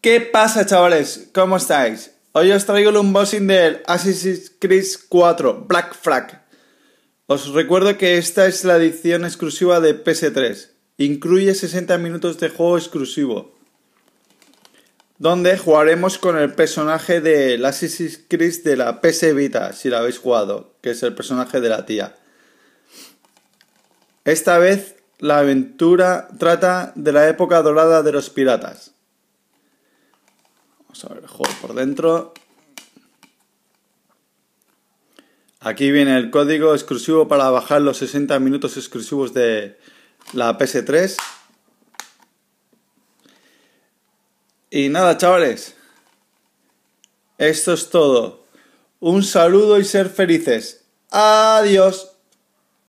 ¿Qué pasa chavales? ¿Cómo estáis? Hoy os traigo el unboxing del Assassin's Creed 4 Black Flag. Os recuerdo que esta es la edición exclusiva de PS3. Incluye 60 minutos de juego exclusivo. Donde jugaremos con el personaje del Assassin's Chris de la PS Vita, si la habéis jugado, que es el personaje de la tía. Esta vez la aventura trata de la época dorada de los piratas Vamos a ver el juego por dentro. Aquí viene el código exclusivo para bajar los 60 minutos exclusivos de la PS3. Y nada, chavales. Esto es todo. Un saludo y ser felices. Adiós.